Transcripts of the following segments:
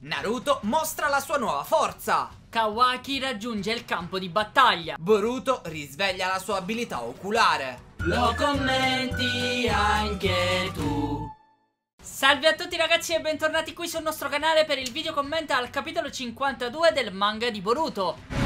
Naruto mostra la sua nuova forza! Kawaki raggiunge il campo di battaglia. Boruto risveglia la sua abilità oculare. Lo commenti anche tu. Salve a tutti ragazzi e bentornati qui sul nostro canale per il video commenta al capitolo 52 del manga di Boruto.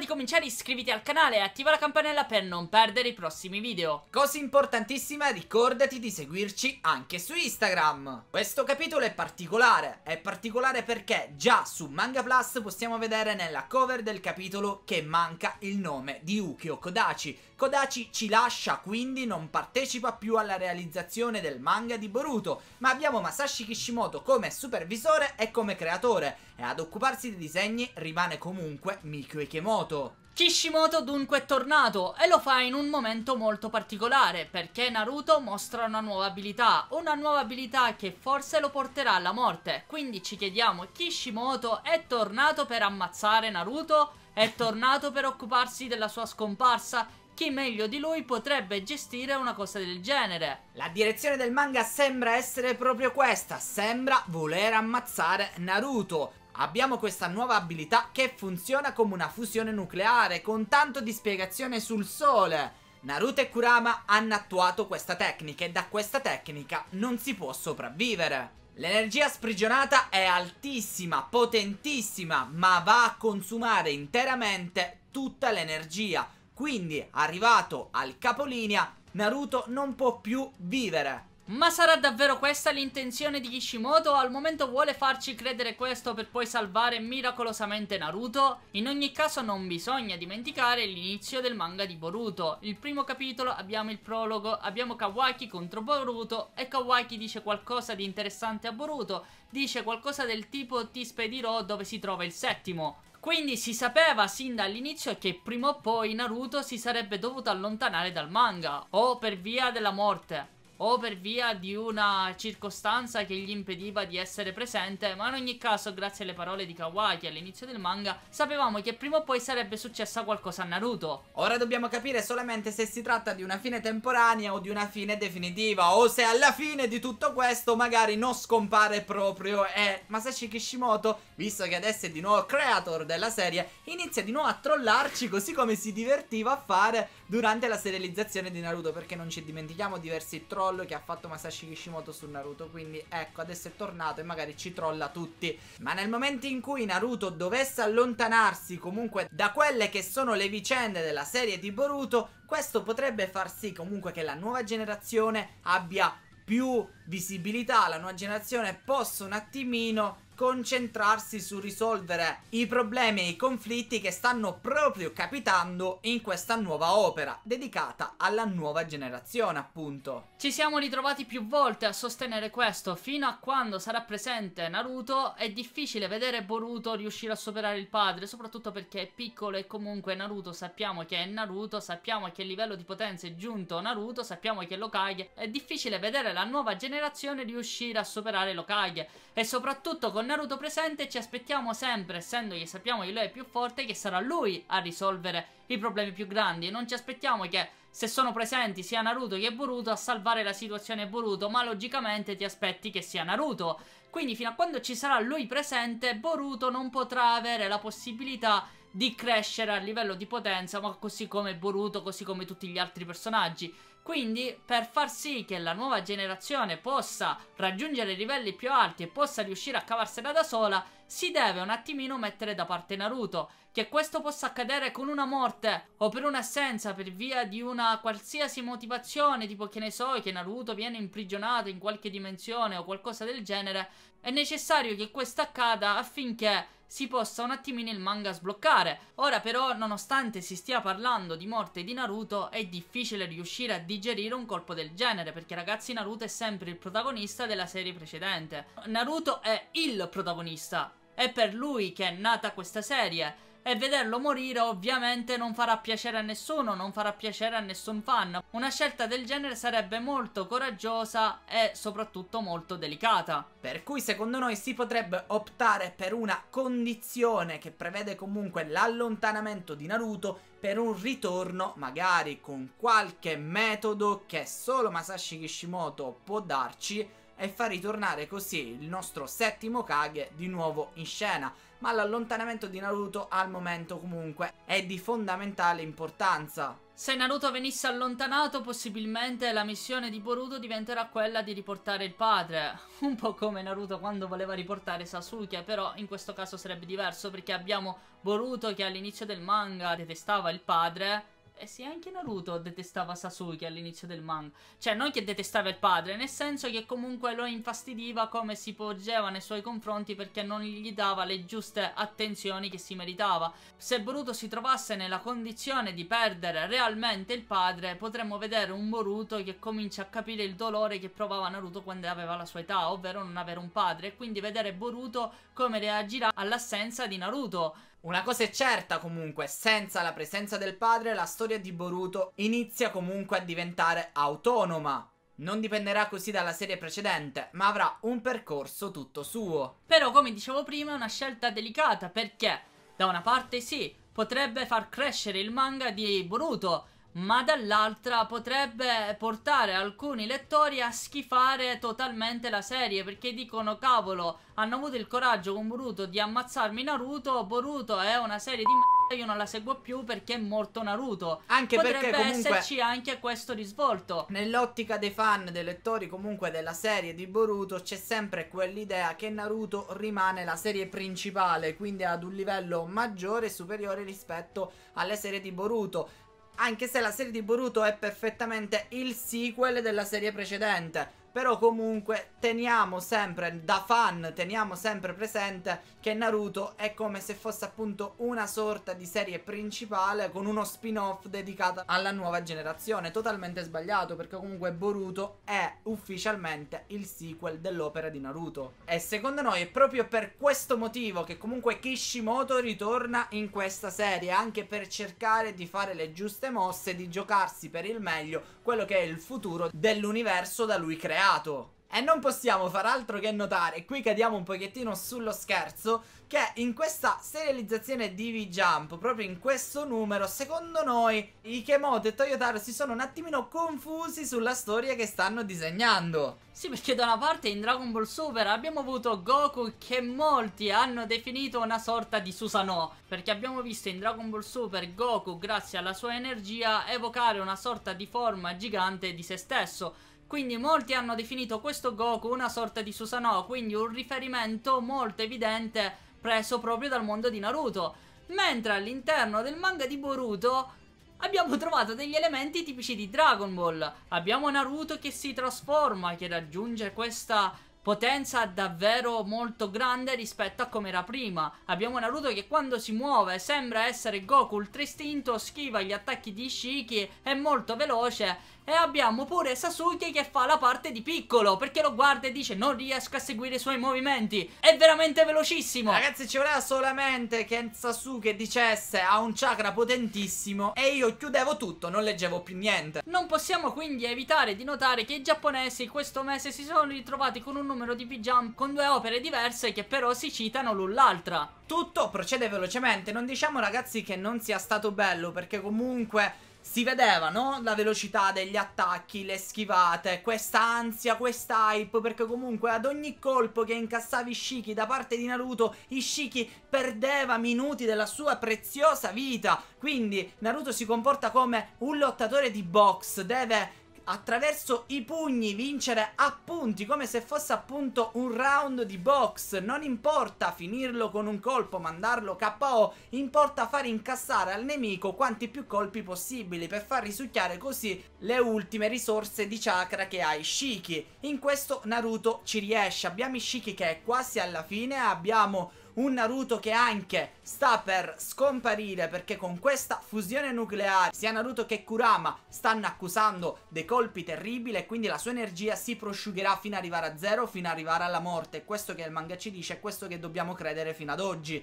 di cominciare iscriviti al canale e attiva la campanella per non perdere i prossimi video. Cosa importantissima, ricordati di seguirci anche su Instagram. Questo capitolo è particolare, è particolare perché già su Manga Plus possiamo vedere nella cover del capitolo che manca il nome di Ukyo Kodachi. Kodachi ci lascia quindi non partecipa più alla realizzazione del manga di Boruto, ma abbiamo Masashi Kishimoto come supervisore e come creatore e ad occuparsi dei disegni rimane comunque Mikio Ikemoto. Kishimoto dunque è tornato e lo fa in un momento molto particolare perché Naruto mostra una nuova abilità, una nuova abilità che forse lo porterà alla morte, quindi ci chiediamo Kishimoto è tornato per ammazzare Naruto? È tornato per occuparsi della sua scomparsa? chi meglio di lui potrebbe gestire una cosa del genere? La direzione del manga sembra essere proprio questa, sembra voler ammazzare Naruto, Abbiamo questa nuova abilità che funziona come una fusione nucleare con tanto di spiegazione sul sole. Naruto e Kurama hanno attuato questa tecnica e da questa tecnica non si può sopravvivere. L'energia sprigionata è altissima, potentissima, ma va a consumare interamente tutta l'energia. Quindi, arrivato al capolinea, Naruto non può più vivere. Ma sarà davvero questa l'intenzione di Kishimoto? Al momento vuole farci credere questo per poi salvare miracolosamente Naruto? In ogni caso non bisogna dimenticare l'inizio del manga di Boruto. Il primo capitolo abbiamo il prologo, abbiamo Kawaki contro Boruto e Kawaki dice qualcosa di interessante a Boruto, dice qualcosa del tipo ti spedirò dove si trova il settimo. Quindi si sapeva sin dall'inizio che prima o poi Naruto si sarebbe dovuto allontanare dal manga, o per via della morte o per via di una circostanza che gli impediva di essere presente, ma in ogni caso, grazie alle parole di Kawaki all'inizio del manga, sapevamo che prima o poi sarebbe successa qualcosa a Naruto. Ora dobbiamo capire solamente se si tratta di una fine temporanea o di una fine definitiva, o se alla fine di tutto questo magari non scompare proprio e eh. Masashi Kishimoto, visto che adesso è di nuovo creator della serie, inizia di nuovo a trollarci così come si divertiva a fare durante la serializzazione di Naruto, perché non ci dimentichiamo diversi troll troll che ha fatto Masashi Kishimoto su Naruto Quindi ecco adesso è tornato e magari ci trolla tutti Ma nel momento in cui Naruto dovesse allontanarsi comunque da quelle che sono le vicende della serie di Boruto Questo potrebbe far sì comunque che la nuova generazione abbia più visibilità La nuova generazione possa un attimino concentrarsi su risolvere i problemi e i conflitti che stanno proprio capitando in questa nuova opera, dedicata alla nuova generazione, appunto. Ci siamo ritrovati più volte a sostenere questo, fino a quando sarà presente Naruto è difficile vedere Boruto riuscire a superare il padre, soprattutto perché è piccolo e comunque Naruto sappiamo che è Naruto, sappiamo che il livello di potenza è giunto Naruto, sappiamo che è Lokage, è difficile vedere la nuova generazione riuscire a superare Lokage e soprattutto con Naruto presente ci aspettiamo sempre, essendo che sappiamo che lui è più forte, che sarà lui a risolvere i problemi più grandi non ci aspettiamo che se sono presenti sia Naruto che Boruto a salvare la situazione Boruto, ma logicamente ti aspetti che sia Naruto. Quindi fino a quando ci sarà lui presente, Boruto non potrà avere la possibilità di crescere a livello di potenza, ma così come Boruto, così come tutti gli altri personaggi. Quindi, per far sì che la nuova generazione possa raggiungere livelli più alti e possa riuscire a cavarsela da sola, si deve un attimino mettere da parte Naruto. Che questo possa accadere con una morte o per un'assenza, per via di una qualsiasi motivazione, tipo che ne so, che Naruto viene imprigionato in qualche dimensione o qualcosa del genere, è necessario che questo accada affinché si possa un attimino il manga sbloccare. Ora però, nonostante si stia parlando di morte di Naruto, è difficile riuscire a digerire un colpo del genere, perché ragazzi Naruto è sempre il protagonista della serie precedente. Naruto è il protagonista, è per lui che è nata questa serie e vederlo morire ovviamente non farà piacere a nessuno, non farà piacere a nessun fan. Una scelta del genere sarebbe molto coraggiosa e soprattutto molto delicata. Per cui secondo noi si potrebbe optare per una condizione che prevede comunque l'allontanamento di Naruto per un ritorno magari con qualche metodo che solo Masashi Kishimoto può darci e fa ritornare così il nostro settimo Kage di nuovo in scena, ma l'allontanamento di Naruto al momento comunque è di fondamentale importanza. Se Naruto venisse allontanato, possibilmente la missione di Boruto diventerà quella di riportare il padre. Un po' come Naruto quando voleva riportare Sasuke, però in questo caso sarebbe diverso perché abbiamo Boruto che all'inizio del manga detestava il padre e eh sì, anche Naruto detestava Sasuke all'inizio del manga. Cioè, non che detestava il padre, nel senso che comunque lo infastidiva come si porgeva nei suoi confronti perché non gli dava le giuste attenzioni che si meritava. Se Boruto si trovasse nella condizione di perdere realmente il padre, potremmo vedere un Boruto che comincia a capire il dolore che provava Naruto quando aveva la sua età, ovvero non avere un padre, e quindi vedere Boruto come reagirà all'assenza di Naruto una cosa è certa comunque, senza la presenza del padre la storia di Boruto inizia comunque a diventare autonoma. Non dipenderà così dalla serie precedente, ma avrà un percorso tutto suo. Però come dicevo prima è una scelta delicata perché da una parte sì, potrebbe far crescere il manga di Boruto ma dall'altra potrebbe portare alcuni lettori a schifare totalmente la serie perché dicono cavolo hanno avuto il coraggio con Boruto di ammazzarmi Naruto Boruto è una serie di merda io non la seguo più perché è morto Naruto anche potrebbe perché comunque esserci anche questo risvolto nell'ottica dei fan dei lettori comunque della serie di Boruto c'è sempre quell'idea che Naruto rimane la serie principale quindi ad un livello maggiore e superiore rispetto alle serie di Boruto anche se la serie di Boruto è perfettamente il sequel della serie precedente. Però comunque teniamo sempre, da fan, teniamo sempre presente che Naruto è come se fosse appunto una sorta di serie principale con uno spin-off dedicato alla nuova generazione. Totalmente sbagliato perché comunque Boruto è ufficialmente il sequel dell'opera di Naruto. E secondo noi è proprio per questo motivo che comunque Kishimoto ritorna in questa serie, anche per cercare di fare le giuste mosse, di giocarsi per il meglio quello che è il futuro dell'universo da lui creato creato e non possiamo far altro che notare, qui cadiamo un pochettino sullo scherzo, che in questa serializzazione di V-Jump, proprio in questo numero, secondo noi Ikemoto e Toyotaro si sono un attimino confusi sulla storia che stanno disegnando. Sì, perché da una parte in Dragon Ball Super abbiamo avuto Goku che molti hanno definito una sorta di Susanoo, perché abbiamo visto in Dragon Ball Super Goku, grazie alla sua energia, evocare una sorta di forma gigante di se stesso, quindi molti hanno definito questo Goku una sorta di Susanoo, quindi un riferimento molto evidente preso proprio dal mondo di Naruto. Mentre all'interno del manga di Boruto abbiamo trovato degli elementi tipici di Dragon Ball. Abbiamo Naruto che si trasforma, che raggiunge questa potenza davvero molto grande rispetto a come era prima. Abbiamo Naruto che quando si muove sembra essere Goku Ultra Istinto, schiva gli attacchi di Shiki, è molto veloce e abbiamo pure Sasuke che fa la parte di piccolo perché lo guarda e dice non riesco a seguire i suoi movimenti, è veramente velocissimo. Ragazzi ci voleva solamente che Sasuke dicesse ha un chakra potentissimo e io chiudevo tutto, non leggevo più niente. Non possiamo quindi evitare di notare che i giapponesi questo mese si sono ritrovati con un numero di pigiam con due opere diverse che però si citano l'un l'altra. Tutto procede velocemente, non diciamo ragazzi che non sia stato bello perché comunque si vedeva, no? La velocità degli attacchi, le schivate, questa ansia, questa hype, perché comunque ad ogni colpo che incassava Ishiki da parte di Naruto, Ishiki perdeva minuti della sua preziosa vita. Quindi Naruto si comporta come un lottatore di box, deve attraverso i pugni vincere a punti come se fosse appunto un round di box non importa finirlo con un colpo mandarlo KO importa far incassare al nemico quanti più colpi possibili per far risucchiare così le ultime risorse di chakra che ha Ishiki in questo Naruto ci riesce abbiamo Ishiki che è quasi alla fine abbiamo un Naruto che anche sta per scomparire perché con questa fusione nucleare sia Naruto che Kurama stanno accusando dei colpi terribili e quindi la sua energia si prosciugherà fino ad arrivare a zero, fino ad arrivare alla morte. Questo che il manga ci dice, è questo che dobbiamo credere fino ad oggi.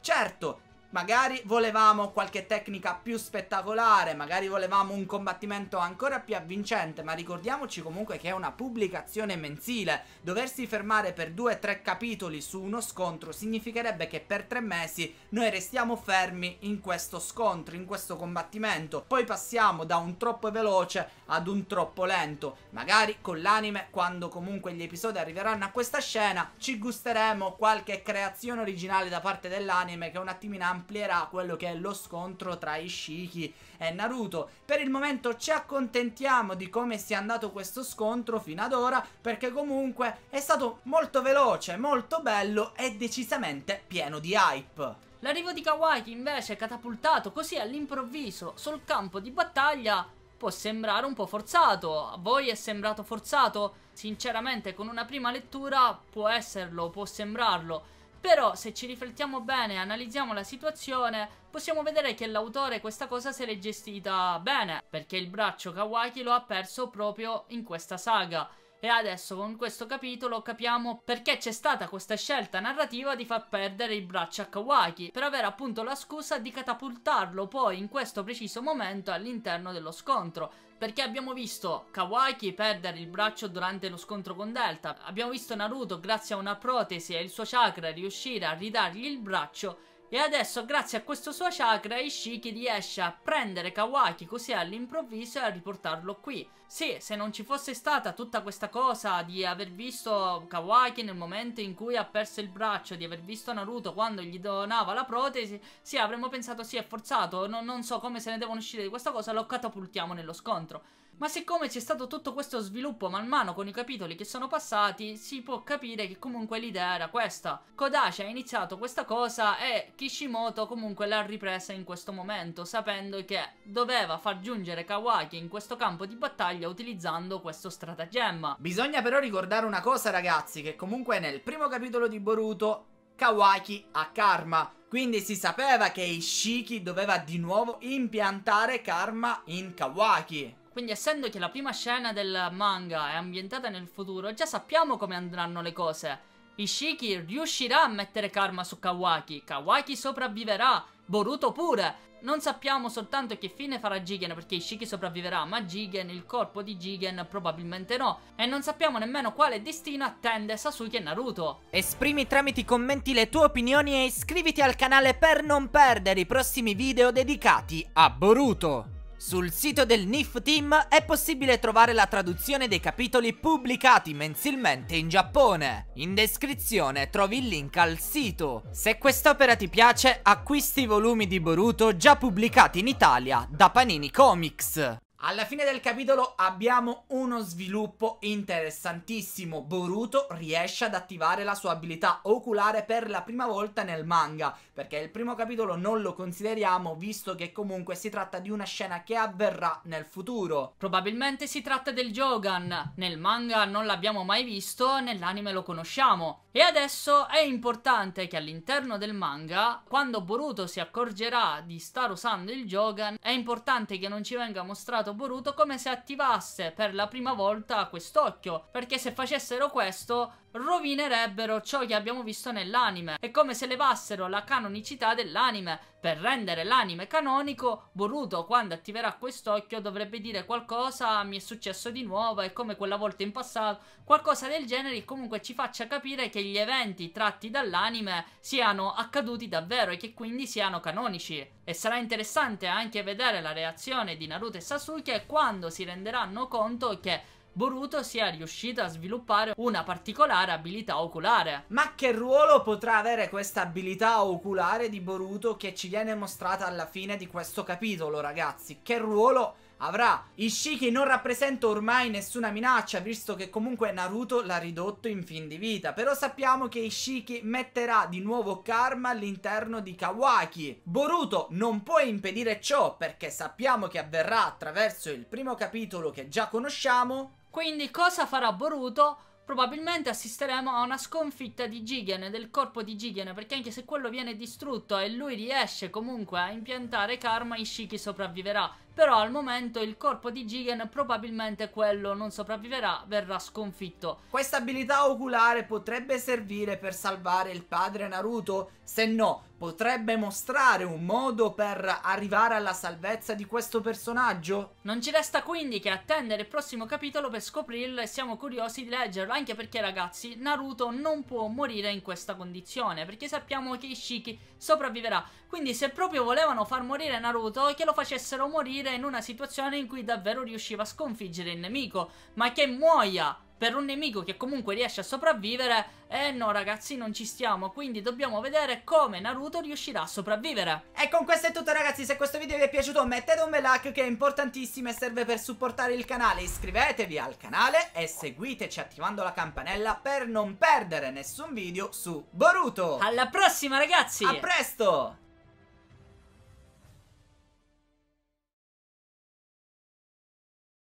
Certo, Magari volevamo qualche tecnica più spettacolare, magari volevamo un combattimento ancora più avvincente, ma ricordiamoci comunque che è una pubblicazione mensile. Doversi fermare per 2-3 capitoli su uno scontro significherebbe che per 3 mesi noi restiamo fermi in questo scontro, in questo combattimento. Poi passiamo da un troppo veloce ad un troppo lento. Magari con l'anime, quando comunque gli episodi arriveranno a questa scena, ci gusteremo qualche creazione originale da parte dell'anime che è un attimino amplierà quello che è lo scontro tra Ishiki e Naruto. Per il momento ci accontentiamo di come sia andato questo scontro fino ad ora perché comunque è stato molto veloce, molto bello e decisamente pieno di hype. L'arrivo di Kawaki invece catapultato così all'improvviso sul campo di battaglia può sembrare un po' forzato. A voi è sembrato forzato? Sinceramente con una prima lettura può esserlo, può sembrarlo però se ci riflettiamo bene e analizziamo la situazione, possiamo vedere che l'autore questa cosa se l'è gestita bene, perché il braccio Kawaki lo ha perso proprio in questa saga. E adesso con questo capitolo capiamo perché c'è stata questa scelta narrativa di far perdere il braccio a Kawaki, per avere appunto la scusa di catapultarlo poi in questo preciso momento all'interno dello scontro, perché abbiamo visto Kawaki perdere il braccio durante lo scontro con Delta, abbiamo visto Naruto grazie a una protesi e il suo chakra riuscire a ridargli il braccio e adesso grazie a questo suo chakra Ishiki riesce a prendere Kawaki così all'improvviso e a riportarlo qui. Sì, se non ci fosse stata tutta questa cosa di aver visto Kawaki nel momento in cui ha perso il braccio, di aver visto Naruto quando gli donava la protesi, sì avremmo pensato sì è forzato, non, non so come se ne devono uscire di questa cosa, lo catapultiamo nello scontro. Ma siccome c'è stato tutto questo sviluppo man mano con i capitoli che sono passati, si può capire che comunque l'idea era questa. Kodashi ha iniziato questa cosa e Kishimoto comunque l'ha ripresa in questo momento, sapendo che doveva far giungere Kawaki in questo campo di battaglia utilizzando questo stratagemma. Bisogna però ricordare una cosa ragazzi, che comunque nel primo capitolo di Boruto Kawaki ha karma. Quindi si sapeva che Ishiki doveva di nuovo impiantare karma in Kawaki. Quindi essendo che la prima scena del manga è ambientata nel futuro, già sappiamo come andranno le cose. Ishiki riuscirà a mettere karma su Kawaki, Kawaki sopravviverà, Boruto pure. Non sappiamo soltanto che fine farà Jigen perché Ishiki sopravviverà, ma Jigen, il corpo di Jigen probabilmente no. E non sappiamo nemmeno quale destino attende Sasuke e Naruto. Esprimi tramite i commenti le tue opinioni e iscriviti al canale per non perdere i prossimi video dedicati a Boruto. Sul sito del NIF Team è possibile trovare la traduzione dei capitoli pubblicati mensilmente in Giappone. In descrizione trovi il link al sito. Se quest'opera ti piace, acquisti i volumi di Boruto già pubblicati in Italia da Panini Comics. Alla fine del capitolo abbiamo uno sviluppo interessantissimo. Boruto riesce ad attivare la sua abilità oculare per la prima volta nel manga, perché il primo capitolo non lo consideriamo visto che comunque si tratta di una scena che avverrà nel futuro. Probabilmente si tratta del Jogan, nel manga non l'abbiamo mai visto, nell'anime lo conosciamo. E adesso è importante che all'interno del manga, quando Boruto si accorgerà di star usando il Jogan, è importante che non ci venga mostrato pensato Boruto come se attivasse per la prima volta quest'occhio, perché se facessero questo rovinerebbero ciò che abbiamo visto nell'anime. È come se levassero la canonicità dell'anime. Per rendere l'anime canonico, Boruto quando attiverà quest'occhio dovrebbe dire qualcosa mi è successo di nuovo e come quella volta in passato, qualcosa del genere comunque ci faccia capire che gli eventi tratti dall'anime siano accaduti davvero e che quindi siano canonici. E sarà interessante anche vedere la reazione di Naruto e Sasuke quando si renderanno conto che Boruto sia riuscito a sviluppare una particolare abilità oculare. Ma che ruolo potrà avere questa abilità oculare di Boruto che ci viene mostrata alla fine di questo capitolo, ragazzi? Che ruolo avrà. Ishiki non rappresenta ormai nessuna minaccia, visto che comunque Naruto l'ha ridotto in fin di vita. Però sappiamo che Ishiki metterà di nuovo karma all'interno di Kawaki. Boruto non può impedire ciò, perché sappiamo che avverrà attraverso il primo capitolo che già conosciamo, quindi cosa farà Boruto? Probabilmente assisteremo a una sconfitta di Gigan, del corpo di Gigan, perché anche se quello viene distrutto e lui riesce comunque a impiantare karma, Ishiki sopravviverà però al momento il corpo di Jigen probabilmente quello non sopravviverà, verrà sconfitto. Questa abilità oculare potrebbe servire per salvare il padre Naruto? Se no, potrebbe mostrare un modo per arrivare alla salvezza di questo personaggio? Non ci resta quindi che attendere il prossimo capitolo per scoprirlo e siamo curiosi di leggerlo, anche perché ragazzi, Naruto non può morire in questa condizione, perché sappiamo che Ishiki sopravviverà. Quindi se proprio volevano far morire Naruto, che lo facessero morire finire in una situazione in cui davvero riusciva a sconfiggere il nemico, ma che muoia per un nemico che comunque riesce a sopravvivere, eh no ragazzi non ci stiamo, quindi dobbiamo vedere come Naruto riuscirà a sopravvivere. E con questo è tutto ragazzi, se questo video vi è piaciuto mettete un bel like che è importantissimo e serve per supportare il canale, iscrivetevi al canale e seguiteci attivando la campanella per non perdere nessun video su Boruto. Alla prossima ragazzi! A presto!